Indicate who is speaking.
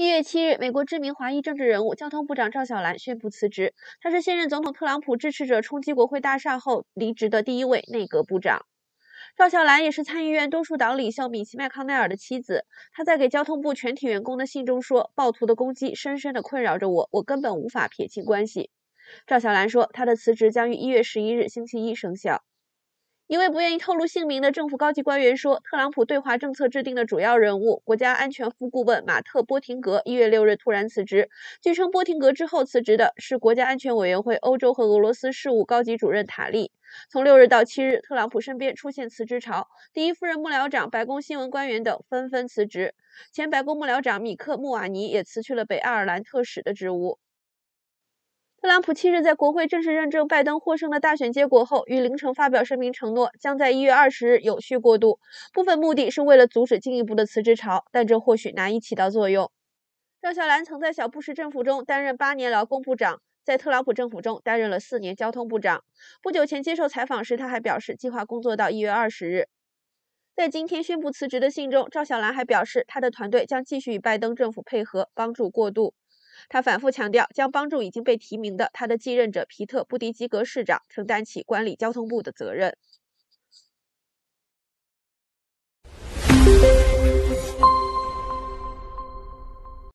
Speaker 1: 一月七日，美国知名华裔政治人物交通部长赵小兰宣布辞职。他是现任总统特朗普支持者冲击国会大厦后离职的第一位内阁部长。赵小兰也是参议院多数党领袖米奇·麦康奈尔的妻子。她在给交通部全体员工的信中说：“暴徒的攻击深深地困扰着我，我根本无法撇清关系。”赵小兰说，她的辞职将于一月十一日星期一生效。一位不愿意透露姓名的政府高级官员说：“特朗普对华政策制定的主要人物、国家安全副顾问马特·波廷格，一月六日突然辞职。据称，波廷格之后辞职的是国家安全委员会欧洲和俄罗斯事务高级主任塔利。从六日到七日，特朗普身边出现辞职潮，第一夫人幕僚长、白宫新闻官员等纷纷辞职。前白宫幕僚长米克·穆瓦尼也辞去了北爱尔兰特使的职务。”特朗普七日在国会正式认证拜登获胜的大选结果后，于凌晨发表声明，承诺将在一月二十日有序过渡，部分目的是为了阻止进一步的辞职潮，但这或许难以起到作用。赵小兰曾在小布什政府中担任八年劳工部长，在特朗普政府中担任了四年交通部长。不久前接受采访时，他还表示计划工作到一月二十日。在今天宣布辞职的信中，赵小兰还表示，他的团队将继续与拜登政府配合，帮助过渡。他反复强调，将帮助已经被提名的他的继任者皮特·布迪吉格市长承担起管理交通部的责任。